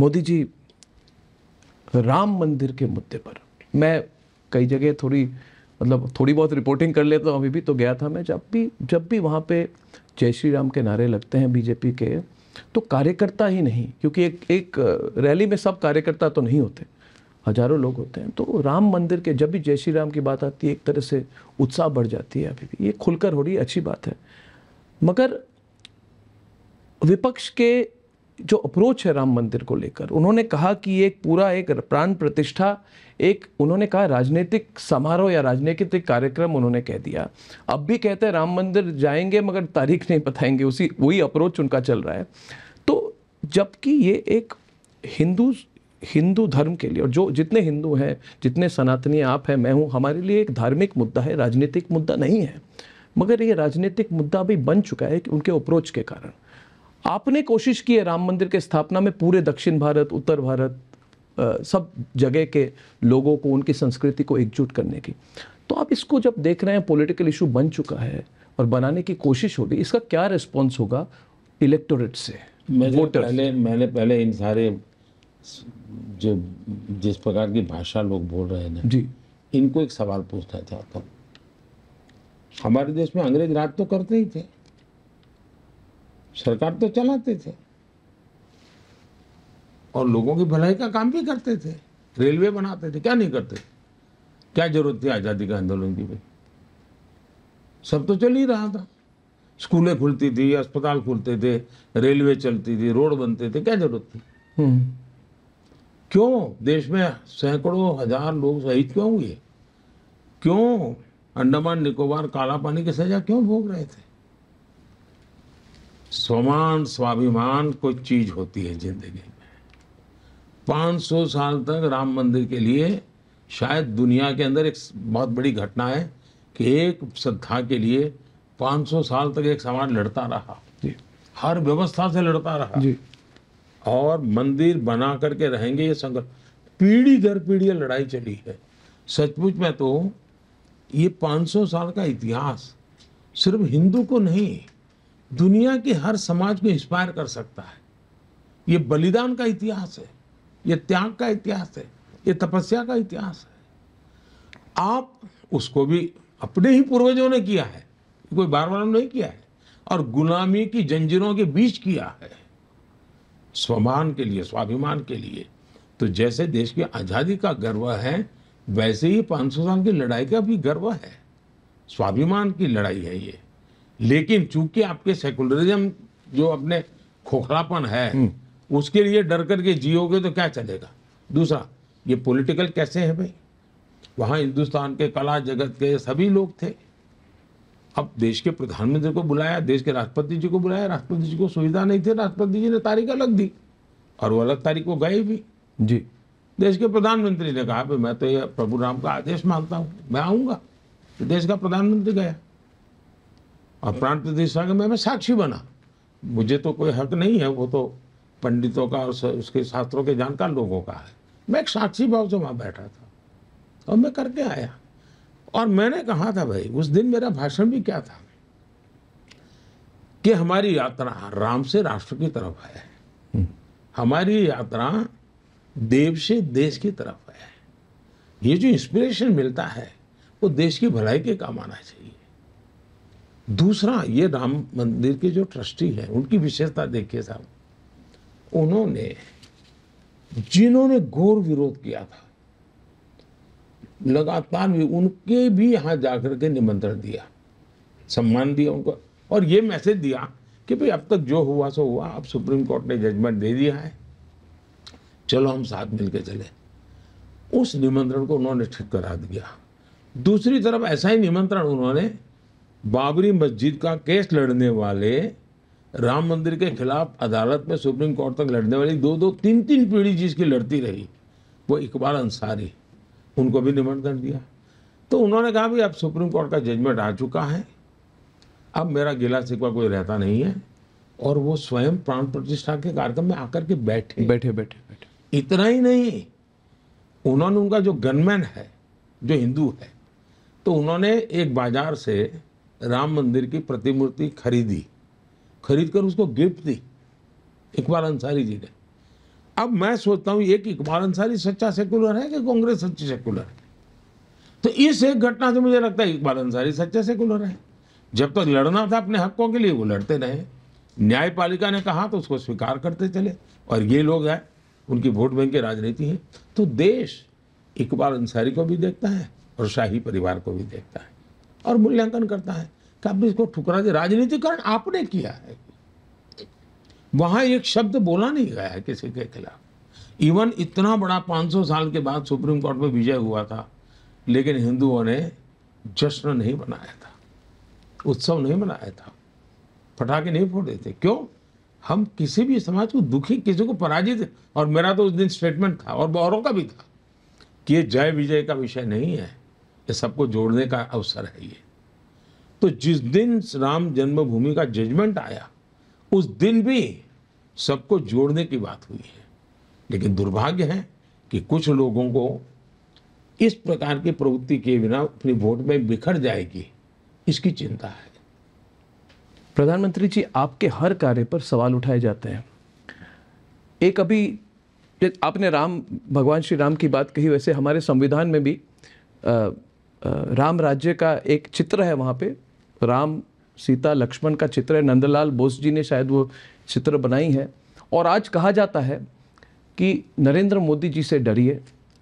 मोदी जी राम मंदिर के मुद्दे पर मैं कई जगह थोड़ी मतलब थोड़ी बहुत रिपोर्टिंग कर लेता हूँ अभी भी तो गया था मैं जब भी जब भी वहाँ पे जय श्री राम के नारे लगते हैं बीजेपी के तो कार्यकर्ता ही नहीं क्योंकि एक एक रैली में सब कार्यकर्ता तो नहीं होते हजारों लोग होते हैं तो राम मंदिर के जब भी जय श्री राम की बात आती है एक तरह से उत्साह बढ़ जाती है अभी भी ये खुलकर हो रही अच्छी बात है मगर विपक्ष के जो अप्रोच है राम मंदिर को लेकर उन्होंने कहा कि एक पूरा एक प्राण प्रतिष्ठा एक उन्होंने कहा राजनीतिक समारोह या राजनीतिक कार्यक्रम उन्होंने कह दिया अब भी कहते हैं राम मंदिर जाएंगे मगर तारीख नहीं बताएंगे उसी वही अप्रोच उनका चल रहा है तो जबकि ये एक हिंदू हिंदू धर्म के लिए और जो जितने हिंदू हैं जितने सनातनी आप हैं मैं हूँ हमारे लिए एक धार्मिक मुद्दा है राजनीतिक मुद्दा नहीं है मगर ये राजनीतिक मुद्दा भी बन चुका है कि उनके अप्रोच के कारण आपने कोशिश की है राम मंदिर के स्थापना में पूरे दक्षिण भारत उत्तर भारत आ, सब जगह के लोगों को उनकी संस्कृति को एकजुट करने की तो आप इसको जब देख रहे हैं पॉलिटिकल इशू बन चुका है और बनाने की कोशिश होगी इसका क्या रिस्पॉन्स होगा इलेक्टोरेट से मैंने पहले मैंने पहले इन सारे जो जिस प्रकार की भाषा लोग बोल रहे हैं जी इनको एक सवाल पूछना चाहता हूँ हमारे देश में अंग्रेज राज तो करते ही थे सरकार तो चलाते थे और लोगों की भलाई का काम भी करते थे रेलवे बनाते थे क्या नहीं करते क्या जरूरत थी आज़ादी का आंदोलन की भाई सब तो चल ही रहा था स्कूलें खुलती थी अस्पताल खुलते थे रेलवे चलती थी रोड बनते थे क्या जरूरत थी हम्म। क्यों देश में सैकड़ों हजार लोग शहीद क्यों हुए क्यों अंडमान निकोबार काला पानी की सजा क्यों भोग रहे थे स्वमान स्वाभिमान कोई चीज होती है जिंदगी में 500 साल तक राम मंदिर के लिए शायद दुनिया के अंदर एक बहुत बड़ी घटना है कि एक श्रद्धा के लिए 500 साल तक एक समाज लड़ता रहा जी हर व्यवस्था से लड़ता रहा जी और मंदिर बना करके रहेंगे ये संकल्प पीढ़ी दर पीढ़ी लड़ाई चली है सचमुच में तो ये 500 साल का इतिहास सिर्फ हिंदू को नहीं दुनिया के हर समाज को इंस्पायर कर सकता है ये बलिदान का इतिहास है ये त्याग का इतिहास है ये तपस्या का इतिहास है आप उसको भी अपने ही पूर्वजों ने किया है कोई बार बार नहीं किया है और गुलामी की जंजीरों के बीच किया है स्वमान के लिए स्वाभिमान के लिए तो जैसे देश की आज़ादी का गर्व है वैसे ही 500 साल की लड़ाई का भी गर्व है स्वाभिमान की लड़ाई है ये लेकिन चूंकि आपके सेकुलरिज्म जो अपने खोखलापन है हम्म। उसके लिए डर करके जियोगे तो क्या चलेगा दूसरा ये पॉलिटिकल कैसे है भाई वहाँ हिंदुस्तान के कला जगत के सभी लोग थे अब देश के प्रधानमंत्री को बुलाया देश के राष्ट्रपति जी को बुलाया राष्ट्रपति जी को सुविधा नहीं थी राष्ट्रपति जी ने तारीख अलग दी और वो अलग तारीख को गए भी जी देश के प्रधानमंत्री ने कहा मैं तो ये प्रभु राम का आदेश मांगता हूँ मैं आऊँगा तो देश का प्रधानमंत्री गया और प्राण मैं मैं साक्षी बना मुझे तो कोई हक नहीं है वो तो पंडितों का और उसके शास्त्रों के जानकार लोगों का है मैं एक साक्षी भाव से वहाँ बैठा था और मैं करके आया और मैंने कहा था भाई उस दिन मेरा भाषण भी क्या था कि हमारी यात्रा राम से राष्ट्र की तरफ है हम्म। हमारी यात्रा देव से देश की तरफ है ये जो इंस्पिरेशन मिलता है वो देश की भलाई के काम आना चाहिए दूसरा ये राम मंदिर के जो ट्रस्टी हैं उनकी विशेषता देखिए साहब उन्होंने जिन्होंने घोर विरोध किया था लगातार भी उनके भी यहाँ जाकर के निमंत्रण दिया सम्मान दिया उनको और ये मैसेज दिया कि भाई अब तक जो हुआ सो हुआ अब सुप्रीम कोर्ट ने जजमेंट दे दिया है चलो हम साथ मिलकर चले उस निमंत्रण को उन्होंने ठीक करा दिया दूसरी तरफ ऐसा ही निमंत्रण उन्होंने बाबरी मस्जिद का केस लड़ने वाले राम मंदिर के खिलाफ अदालत में सुप्रीम कोर्ट तक लड़ने वाली दो दो तीन तीन पीढ़ी जिसकी लड़ती रही वो इकबाल अंसारी उनको भी निमंत्रण दिया तो उन्होंने कहा भी अब सुप्रीम कोर्ट का जजमेंट आ चुका है अब मेरा गिला सिकवा कोई रहता नहीं है और वो स्वयं प्राण प्रतिष्ठा के कार्यक्रम में आकर के बैठे बैठे बैठे बैठे इतना ही नहीं उन्होंने उनका जो गनमैन है जो हिंदू है तो उन्होंने एक बाजार से राम मंदिर की प्रतिमूर्ति खरीदी खरीद कर उसको गिफ्ट दी इकबाल अंसारी जी ने अब मैं सोचता हूँ एक इकबाल अंसारी सच्चा सेकुलर है कि कांग्रेस सच्ची सेकुलर है तो इस एक घटना से मुझे लगता है इकबाल अंसारी सच्चा सेकुलर है जब तक तो लड़ना था अपने हकों के लिए वो लड़ते रहे न्यायपालिका ने कहा तो उसको स्वीकार करते चले और ये लोग हैं उनकी वोट बैंक की राजनीति है तो देश इकबाल अंसारी को भी देखता है और शाही परिवार को भी देखता है और मूल्यांकन करता है कि आपने इसको ठुकरा दिया राजनीतिकरण आपने किया है वहां एक शब्द बोला नहीं गया है किसी के खिलाफ इवन इतना बड़ा 500 साल के बाद सुप्रीम कोर्ट में विजय हुआ था लेकिन हिंदुओं ने जश्न नहीं मनाया था उत्सव नहीं मनाया था पटाखे नहीं फोड़े थे क्यों हम किसी भी समाज को दुखी किसी को पराजित और मेरा तो उस दिन स्टेटमेंट था और औरों का भी था कि ये जय विजय का विषय नहीं है ये सबको जोड़ने का अवसर है ये तो जिस दिन राम जन्मभूमि का जजमेंट आया उस दिन भी सबको जोड़ने की बात हुई है लेकिन दुर्भाग्य है कि कुछ लोगों को इस प्रकार की प्रवृत्ति के बिना अपनी वोट में बिखर जाएगी इसकी चिंता है प्रधानमंत्री जी आपके हर कार्य पर सवाल उठाए जाते हैं एक अभी आपने राम भगवान श्री राम की बात कही वैसे हमारे संविधान में भी राम राज्य का एक चित्र है वहाँ पे राम सीता लक्ष्मण का चित्र है नंदलाल बोस जी ने शायद वो चित्र बनाई है और आज कहा जाता है कि नरेंद्र मोदी जी से डरिए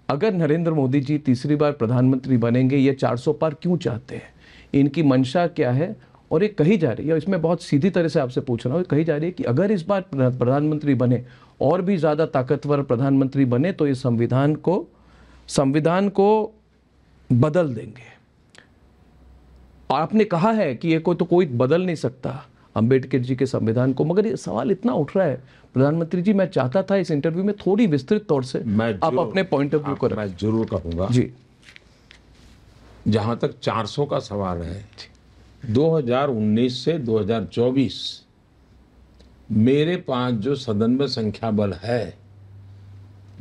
अगर नरेंद्र मोदी जी तीसरी बार प्रधानमंत्री बनेंगे ये 400 पार क्यों चाहते हैं इनकी मंशा क्या है और ये कही जा रही है इसमें बहुत सीधी तरह से आपसे पूछ रहा हूँ कही जा रही है कि अगर इस बार प्रधानमंत्री बने और भी ज़्यादा ताकतवर प्रधानमंत्री बने तो ये संविधान को संविधान को बदल देंगे और आपने कहा है कि ये कोई तो कोई बदल नहीं सकता अंबेडकर जी के संविधान को मगर ये सवाल इतना उठ रहा है प्रधानमंत्री जी मैं चाहता था इस इंटरव्यू में थोड़ी विस्तृत तौर से आप अपने पॉइंट ऑफ व्यू को मैं जरूर कहूंगा जी जहां तक 400 का सवाल है 2019 से 2024 मेरे पास जो सदन में संख्या बल है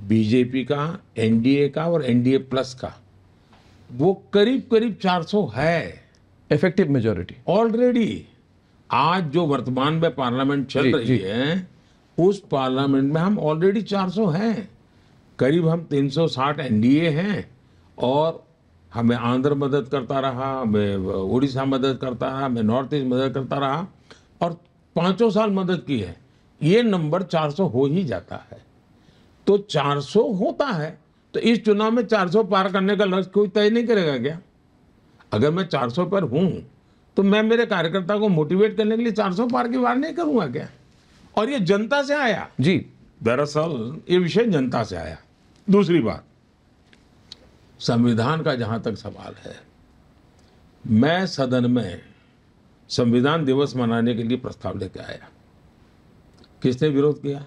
बीजेपी का एनडीए का और एनडीए प्लस का वो करीब करीब 400 है इफेक्टिव मेजोरिटी ऑलरेडी आज जो वर्तमान में पार्लियामेंट चल जी, रही जी. है उस पार्लियामेंट में हम ऑलरेडी 400 हैं करीब हम 360 एनडीए हैं और हमें आंध्र मदद करता रहा हमें उड़ीसा मदद करता रहा हमें नॉर्थ ईस्ट मदद करता रहा और पांचों साल मदद की है ये नंबर 400 हो ही जाता है तो 400 होता है तो इस चुनाव में 400 पार करने का लक्ष्य कोई तय नहीं करेगा क्या अगर मैं 400 पर हूं तो मैं मेरे कार्यकर्ता को मोटिवेट करने के लिए 400 पार की वार नहीं करूंगा क्या और ये जनता से आया जी दरअसल ये विषय जनता से आया दूसरी बात संविधान का जहां तक सवाल है मैं सदन में संविधान दिवस मनाने के लिए प्रस्ताव लेके आया किसने विरोध किया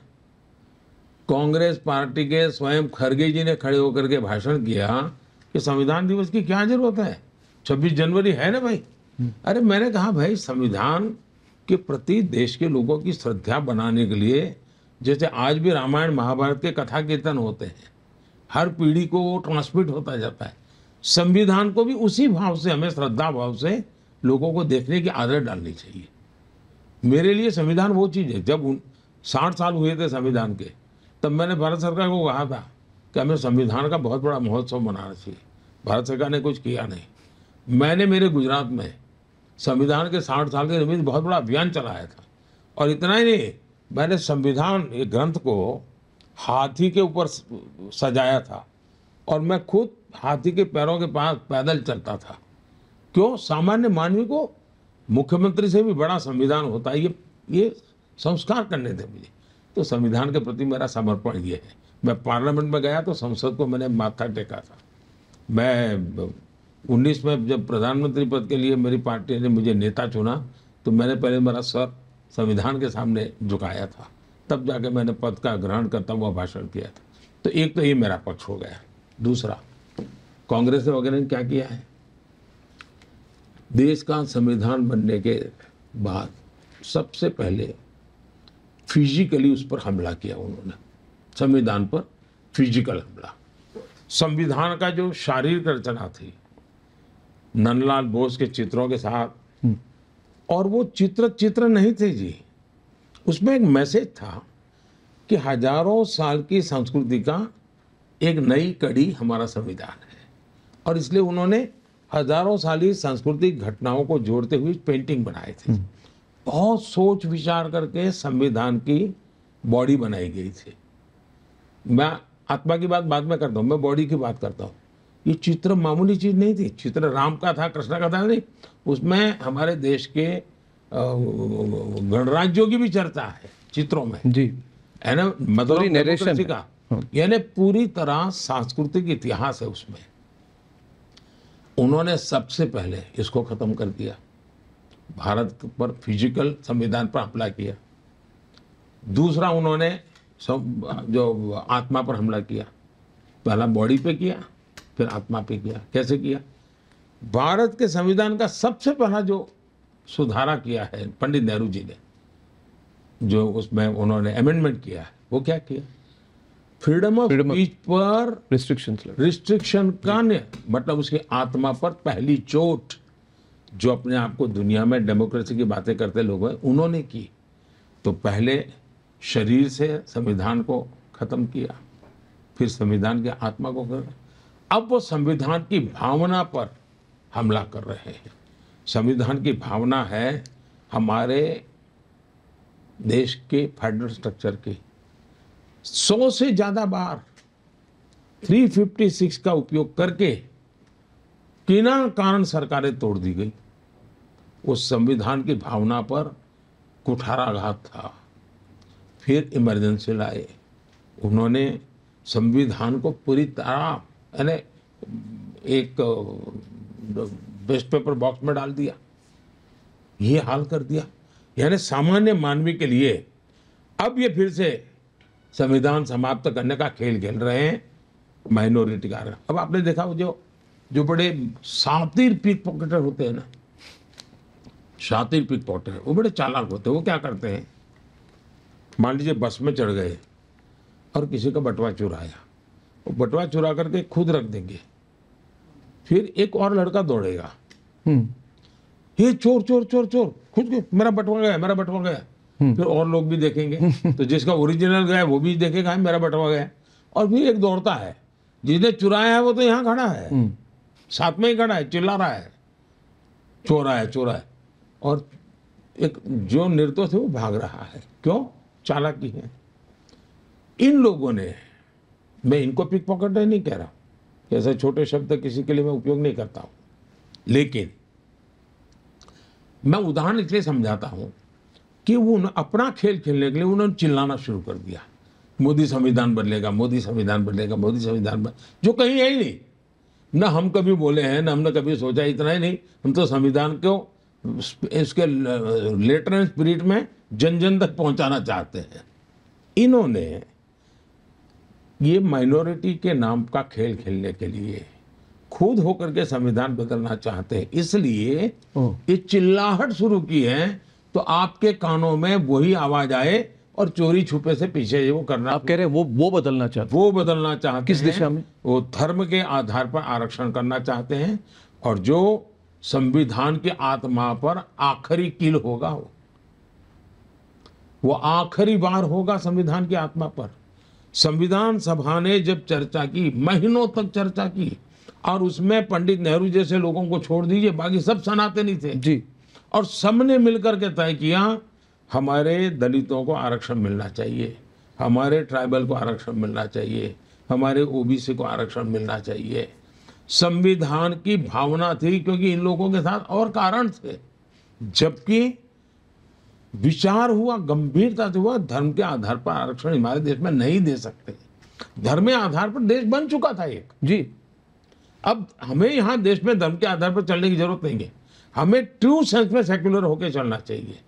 कांग्रेस पार्टी के स्वयं खरगे जी ने खड़े होकर के भाषण किया कि संविधान दिवस की क्या जरूरत है छब्बीस जनवरी है ना भाई हम्म। अरे मैंने कहा भाई संविधान के प्रति देश के लोगों की श्रद्धा बनाने के लिए जैसे आज भी रामायण महाभारत के कथा कीर्तन होते हैं हर पीढ़ी को वो ट्रांसमिट होता जाता है संविधान को भी उसी भाव से हमें श्रद्धा भाव से लोगों को देखने की आदत डालनी चाहिए मेरे लिए संविधान वो चीज़ है जब उन साठ साल हुए थे संविधान के तब मैंने भारत सरकार को कहा था कि हमें संविधान का बहुत बड़ा महोत्सव मनाना चाहिए भारत सरकार ने कुछ किया नहीं मैंने मेरे गुजरात में संविधान के साठ साल के निमित्त बहुत बड़ा अभियान चलाया था और इतना ही नहीं मैंने संविधान ये ग्रंथ को हाथी के ऊपर सजाया था और मैं खुद हाथी के पैरों के पास पैदल चलता था क्यों सामान्य मानवी को मुख्यमंत्री से भी बड़ा संविधान होता है ये ये संस्कार करने थे मुझे तो संविधान के प्रति मेरा समर्पण ये है मैं पार्लियामेंट में गया तो संसद को मैंने माथा टेका था मैं उन्नीस में जब प्रधानमंत्री पद के लिए मेरी पार्टी ने मुझे नेता चुना तो मैंने पहले मेरा सर संविधान के सामने झुकाया था तब जाके मैंने पद का ग्रहण करता हुआ भाषण किया था तो एक तो ये मेरा पक्ष हो गया दूसरा कांग्रेस ने वगैरह ने क्या किया है देश का संविधान बनने के बाद सबसे पहले फिजिकली उस पर हमला किया उन्होंने संविधान पर फिजिकल हमला संविधान का जो शारीरिक रचना थी नंदलाल बोस के चित्रों के साथ हम्म। और वो चित्र चित्र नहीं थे जी उसमें एक मैसेज था कि हजारों साल की संस्कृति का एक नई कड़ी हमारा संविधान है और इसलिए उन्होंने हजारों साल की सांस्कृतिक घटनाओं को जोड़ते हुए पेंटिंग बनाए थे बहुत सोच विचार करके संविधान की बॉडी बनाई गई थी मैं आत्मा की बात बाद में करता हूँ मैं बॉडी की बात करता हूँ ये चित्र मामूली चीज़ नहीं थी चित्र राम का था कृष्णा का था नहीं उसमें हमारे देश के गणराज्यों की भी चर्चा है चित्रों में जी है ना मधुरी मतलब नरेशन का हाँ। यानी पूरी तरह सांस्कृतिक इतिहास है उसमें उन्होंने सबसे पहले इसको खत्म कर दिया भारत पर फिजिकल संविधान पर हमला किया दूसरा उन्होंने सब जो आत्मा पर हमला किया पहला बॉडी पे किया फिर आत्मा पे किया कैसे किया भारत के संविधान का सबसे पहला जो सुधारा किया है पंडित नेहरू जी ने जो उसमें उन्होंने अमेंडमेंट किया है वो क्या किया फ्रीडम ऑफ स्पीच पर रिस्ट्रिक्शन रिस्ट्रिक्शन का मतलब उसकी आत्मा पर पहली चोट जो अपने आप को दुनिया में डेमोक्रेसी की बातें करते लोग हैं उन्होंने की तो पहले शरीर से संविधान को ख़त्म किया फिर संविधान की आत्मा को कर अब वो संविधान की भावना पर हमला कर रहे हैं संविधान की भावना है हमारे देश के फेडरल स्ट्रक्चर की सौ से ज़्यादा बार 356 का उपयोग करके किना कारण सरकारें तोड़ दी गई उस संविधान की भावना पर कुठाराघात था फिर इमरजेंसी लाए उन्होंने संविधान को पूरी तरह यानी एक वेस्ट पेपर बॉक्स में डाल दिया ये हाल कर दिया यानी सामान्य मानवी के लिए अब ये फिर से संविधान समाप्त करने का खेल खेल रहे हैं माइनॉरिटी कारण अब आपने देखा जो जो बड़े सातिर पिक पॉकेटर होते हैं ना शातिर पिक पॉटर वो बड़े चालाक होते हैं वो क्या करते हैं मान लीजिए बस में चढ़ गए और किसी का बटवा चुराया वो बटवा चुरा करके खुद रख देंगे फिर एक और लड़का दौड़ेगा हम्म। ये चोर चोर चोर चोर खुद को मेरा बटवा गया मेरा बटवा गया हम्म। फिर और लोग भी देखेंगे हम्म। तो जिसका ओरिजिनल गया वो भी देखेगा हाँ, मेरा बटवा गया और फिर एक दौड़ता है जिसने चुराया है वो तो यहाँ खड़ा है साथ में ही खड़ा है चिल्ला रहा है चोरा है चोरा है और एक जो निर्दोष है वो भाग रहा है क्यों चालाकी है इन लोगों ने मैं इनको पिक पॉकेट नहीं कह रहा ऐसे छोटे शब्द किसी के लिए मैं उपयोग नहीं करता हूं लेकिन मैं उदाहरण इसलिए समझाता हूं कि वो अपना खेल खेलने के लिए उन्होंने चिल्लाना शुरू कर दिया मोदी संविधान बदलेगा मोदी संविधान बदलेगा मोदी संविधान बदले जो कहीं है ही नहीं ना हम कभी बोले हैं ना हमने कभी सोचा इतना ही नहीं हम तो संविधान क्यों इसके लेटर स्पिरिट में जन जन तक पहुंचाना चाहते हैं इन्होंने ये माइनॉरिटी के नाम का खेल खेलने के लिए खुद होकर के संविधान बदलना चाहते हैं इसलिए ये चिल्लाहट शुरू की है तो आपके कानों में वही आवाज आए और चोरी छुपे से पीछे वो करना आप कह रहे हैं वो वो बदलना चाहते वो बदलना चाहते किस दिशा में वो धर्म के आधार पर आरक्षण करना चाहते हैं और जो संविधान की आत्मा पर आखिरी कील होगा वो वो आखिरी बार होगा संविधान की आत्मा पर संविधान सभा ने जब चर्चा की महीनों तक चर्चा की और उसमें पंडित नेहरू जैसे लोगों को छोड़ दीजिए बाकी सब सनाते नहीं थे जी और सबने मिलकर के तय किया हमारे दलितों को आरक्षण मिलना चाहिए हमारे ट्राइबल को आरक्षण मिलना चाहिए हमारे ओबीसी को आरक्षण मिलना चाहिए संविधान की भावना थी क्योंकि इन लोगों के साथ और कारण थे जबकि विचार हुआ गंभीरता से हुआ धर्म के आधार पर आरक्षण हमारे देश में नहीं दे सकते धर्म के आधार पर देश बन चुका था एक जी अब हमें यहां देश में धर्म के आधार पर चलने की जरूरत नहीं है हमें ट्रू सेंस में सेक्युलर होकर चलना चाहिए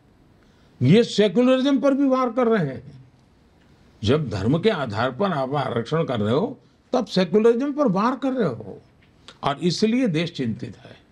ये सेक्युलरिज्म पर भी वार कर रहे हैं जब धर्म के आधार पर आप आरक्षण कर रहे हो तब सेक्युलरिज्म पर वार कर रहे हो और इसलिए देश चिंतित है